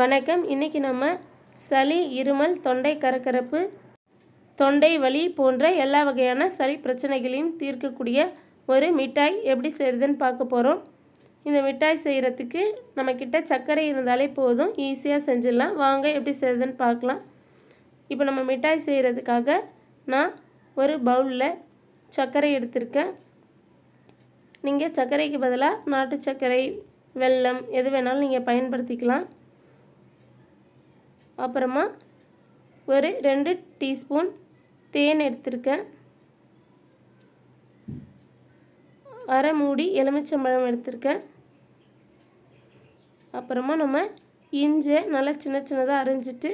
வணக்கம் இன்றைக்கி நம்ம சளி இருமல் தொண்டை கரக்கரப்பு தொண்டை வலி போன்ற எல்லா வகையான சளி பிரச்சனைகளையும் தீர்க்கக்கூடிய ஒரு மிட்டாய் எப்படி செய்கிறதுன்னு பார்க்க போகிறோம் இந்த மிட்டாய் செய்கிறதுக்கு நம்மக்கிட்ட சர்க்கரை இருந்தாலே போதும் ஈஸியாக செஞ்சிடலாம் வாங்க எப்படி செய்கிறதுன்னு பார்க்கலாம் இப்போ நம்ம மிட்டாய் செய்கிறதுக்காக நான் ஒரு பவுலில் சர்க்கரை எடுத்திருக்கேன் நீங்கள் சர்க்கரைக்கு பதிலாக நாட்டு சர்க்கரை வெல்லம் எது வேணாலும் நீங்கள் பயன்படுத்திக்கலாம் அப்புறமா ஒரு ரெண்டு டீஸ்பூன் தேன் எடுத்திருக்கேன் அரை மூடி எலுமிச்சம்பழம் எடுத்திருக்கேன் அப்புறமா நம்ம இஞ்சை நல்லா சின்ன சின்னதாக அரைஞ்சிட்டு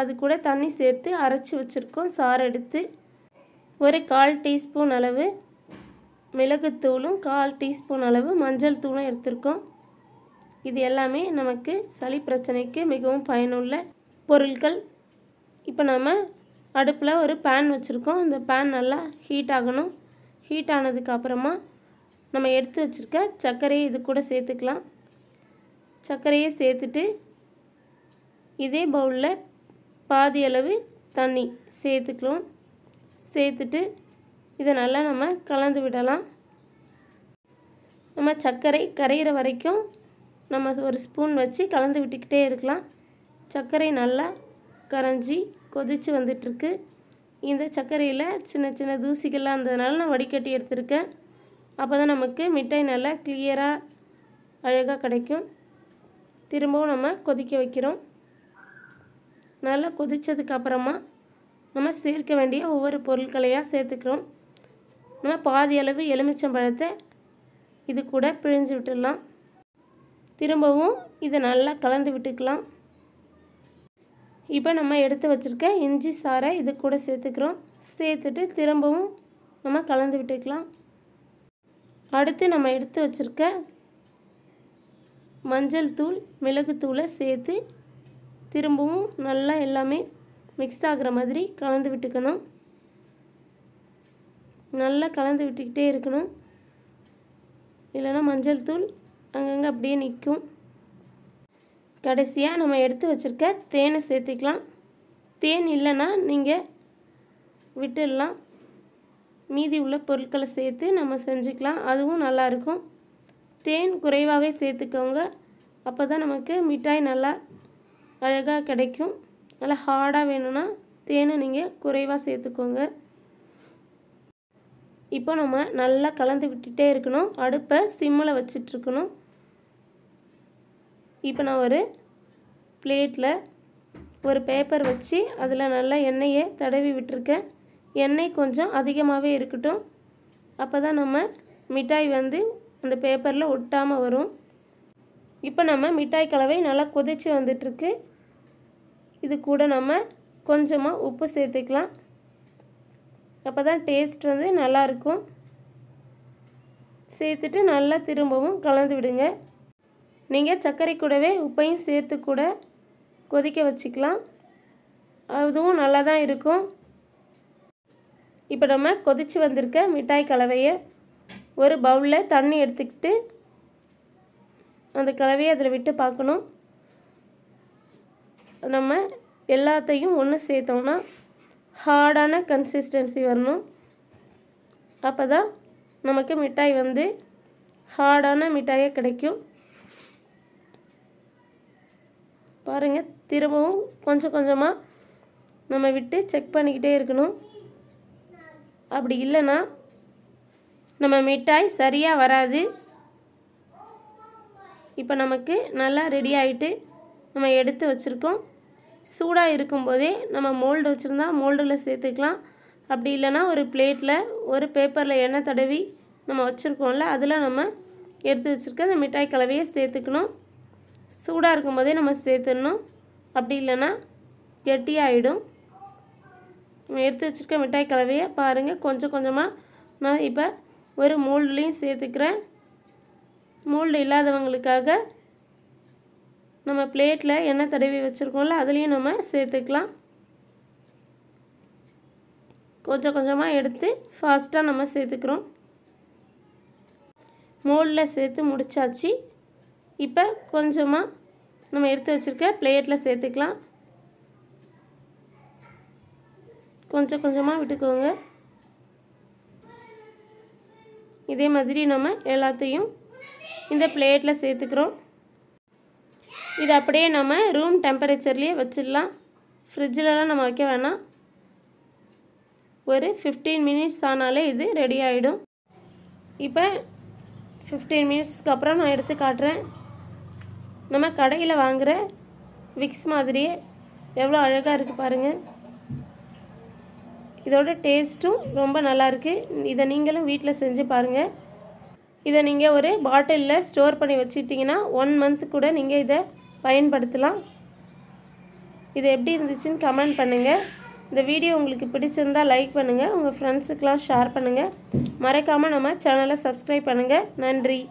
அது கூட தண்ணி சேர்த்து அரைச்சி வச்சுருக்கோம் சாறு எடுத்து ஒரு கால் டீஸ்பூன் அளவு மிளகுத்தூளும் கால் டீஸ்பூன் அளவு மஞ்சள் தூளும் எடுத்திருக்கோம் இது எல்லாமே நமக்கு சளி பிரச்சனைக்கு மிகவும் பயனுள்ள பொருட்கள் இப்போ நம்ம அடுப்பில் ஒரு பேன் வச்சுருக்கோம் இந்த பேன் நல்லா ஹீட் ஆகணும் ஹீட் ஆனதுக்கப்புறமா நம்ம எடுத்து வச்சுருக்க சர்க்கரையை இது கூட சேர்த்துக்கலாம் சர்க்கரையை சேர்த்துட்டு இதே பவுலில் பாதி அளவு தண்ணி சேர்த்துக்கலாம் சேர்த்துட்டு இதை நல்லா நம்ம கலந்து விடலாம் நம்ம சர்க்கரை கரையிற வரைக்கும் நம்ம ஒரு ஸ்பூன் வச்சு கலந்து விட்டுக்கிட்டே இருக்கலாம் சர்க்கரை நல்லா கரைஞ்சி கொதித்து வந்துட்டுருக்கு இந்த சர்க்கரையில் சின்ன சின்ன தூசிகள்லாம் இருந்ததுனால நான் வடிகட்டி எடுத்திருக்கேன் அப்போ தான் நமக்கு மிட்டாய் நல்லா கிளியராக அழகாக கிடைக்கும் திரும்பவும் நம்ம கொதிக்க வைக்கிறோம் நல்லா கொதித்ததுக்கப்புறமா நம்ம சேர்க்க வேண்டிய ஒவ்வொரு பொருட்களையாக சேர்த்துக்கிறோம் நம்ம பாதி அளவு எலுமிச்சம்பழத்தை இது கூட பிழிஞ்சு விட்டுடலாம் திரும்பவும் இதை நல்லா கலந்து விட்டுக்கலாம் இப்போ நம்ம எடுத்து வச்சுருக்க இஞ்சி சாரை இது கூட சேர்த்துக்கிறோம் சேர்த்துட்டு திரும்பவும் நம்ம கலந்து விட்டுக்கலாம் அடுத்து நம்ம எடுத்து வச்சுருக்க மஞ்சள் தூள் மிளகுத்தூளை சேர்த்து திரும்பவும் நல்லா எல்லாமே மிக்ஸ் ஆகிற மாதிரி கலந்து விட்டுக்கணும் நல்லா கலந்து விட்டுக்கிட்டே இருக்கணும் இல்லைன்னா மஞ்சள் தூள் அங்கங்கே அப்படியே நிற்கும் கடைசியாக நம்ம எடுத்து வச்சுருக்க தேனை சேர்த்திக்கலாம் தேன் இல்லைன்னா நீங்கள் விட்டுடலாம் மீதி உள்ள பொருட்களை சேர்த்து நம்ம செஞ்சுக்கலாம் அதுவும் நல்லாயிருக்கும் தேன் குறைவாகவே சேர்த்துக்கோங்க அப்போ தான் நமக்கு மிட்டாய் நல்லா அழகாக கிடைக்கும் நல்லா ஹார்டாக வேணும்னா தேனை நீங்கள் குறைவாக சேர்த்துக்கோங்க இப்போ நம்ம நல்லா கலந்து விட்டுட்டே இருக்கணும் அடுப்பை சிம்மில் வச்சிட்ருக்கணும் இப்போ நான் ஒரு பிளேட்டில் ஒரு பேப்பர் வச்சு அதில் நல்லா எண்ணெயை தடவி விட்டுருக்கேன் எண்ணெய் கொஞ்சம் அதிகமாகவே இருக்கட்டும் அப்போ தான் நம்ம மிட்டாய் வந்து அந்த பேப்பரில் ஒட்டாமல் வரும் இப்போ நம்ம மிட்டாய் கலவை நல்லா கொதித்து வந்துட்டுருக்கு இது கூட நம்ம கொஞ்சமாக உப்பு சேர்த்துக்கலாம் அப்போ தான் டேஸ்ட் வந்து நல்லாயிருக்கும் சேர்த்துட்டு நல்லா திரும்பவும் கலந்து விடுங்க நீங்கள் சர்க்கரை கூடவே உப்பையும் சேர்த்து கூட கொதிக்க வச்சுக்கலாம் அதுவும் நல்லா தான் இருக்கும் இப்போ நம்ம கொதித்து வந்திருக்க மிட்டாய் கலவையை ஒரு பவுலில் தண்ணி எடுத்துக்கிட்டு அந்த கலவையை அதில் விட்டு பார்க்கணும் நம்ம எல்லாத்தையும் ஒன்று சேர்த்தோம்னா ஹார்டான கன்சிஸ்டன்சி வரணும் அப்போ நமக்கு மிட்டாய் வந்து ஹார்டான மிட்டாயே கிடைக்கும் பாருங்கள் திரும்பவும் கொஞ்சம் கொஞ்சமாக நம்ம விட்டு செக் பண்ணிக்கிட்டே இருக்கணும் அப்படி இல்லைன்னா நம்ம மிட்டாய் சரியாக வராது இப்போ நமக்கு நல்லா ரெடி ஆகிட்டு நம்ம எடுத்து வச்சுருக்கோம் சூடாக இருக்கும்போதே நம்ம மோல்டு வச்சுருந்தா மோல்டில் சேர்த்துக்கலாம் அப்படி இல்லைன்னா ஒரு பிளேட்டில் ஒரு பேப்பரில் எண்ணெய் தடவி நம்ம வச்சுருக்கோம்ல அதில் நம்ம எடுத்து வச்சுருக்க அந்த மிட்டாய் கலவையை சேர்த்துக்கணும் சூடாக இருக்கும்போதே நம்ம சேர்த்துடணும் அப்படி இல்லைன்னா கெட்டியாகிடும் எடுத்து வச்சுருக்க மிட்டாய் கலவையை பாருங்கள் கொஞ்சம் கொஞ்சமாக நான் இப்போ ஒரு மூல்டுலேயும் சேர்த்துக்கிறேன் மூல்டு இல்லாதவங்களுக்காக நம்ம பிளேட்டில் எண்ணெய் தடவி வச்சுருக்கோம்ல அதுலேயும் நம்ம சேர்த்துக்கலாம் கொஞ்சம் கொஞ்சமாக எடுத்து ஃபாஸ்ட்டாக நம்ம சேர்த்துக்கிறோம் மோல்டில் சேர்த்து முடித்தாச்சு இப்போ கொஞ்சமாக நம்ம எடுத்து வச்சுருக்க பிளேட்டில் சேர்த்துக்கலாம் கொஞ்சம் கொஞ்சமாக விட்டுக்கோங்க இதே மாதிரி நம்ம எல்லாத்தையும் இந்த பிளேட்டில் சேர்த்துக்கிறோம் இது அப்படியே நம்ம ரூம் டெம்பரேச்சர்லேயே வச்சிடலாம் ஃப்ரிட்ஜிலலாம் நம்ம வைக்க வேணாம் ஒரு ஃபிஃப்டீன் மினிட்ஸ் ஆனாலே இது ரெடி ஆகிடும் இப்போ ஃபிஃப்டீன் மினிட்ஸ்க்கு அப்புறம் நான் எடுத்து காட்டுறேன் நம்ம கடையில் வாங்குகிற விக்ஸ் மாதிரியே எவ்வளோ அழகாக இருக்குது பாருங்கள் இதோட டேஸ்ட்டும் ரொம்ப நல்லாயிருக்கு இதை நீங்களும் வீட்டில் செஞ்சு பாருங்கள் இதை நீங்கள் ஒரு பாட்டிலில் ஸ்டோர் பண்ணி வச்சுக்கிட்டிங்கன்னா ஒன் மந்த் கூட நீங்கள் இதை பயன்படுத்தலாம் இது எப்படி இருந்துச்சுன்னு கமெண்ட் பண்ணுங்கள் இந்த வீடியோ உங்களுக்கு பிடிச்சிருந்தால் லைக் பண்ணுங்கள் உங்கள் ஃப்ரெண்ட்ஸுக்கெலாம் ஷேர் பண்ணுங்கள் மறக்காமல் நம்ம சேனலை சப்ஸ்கிரைப் பண்ணுங்கள் நன்றி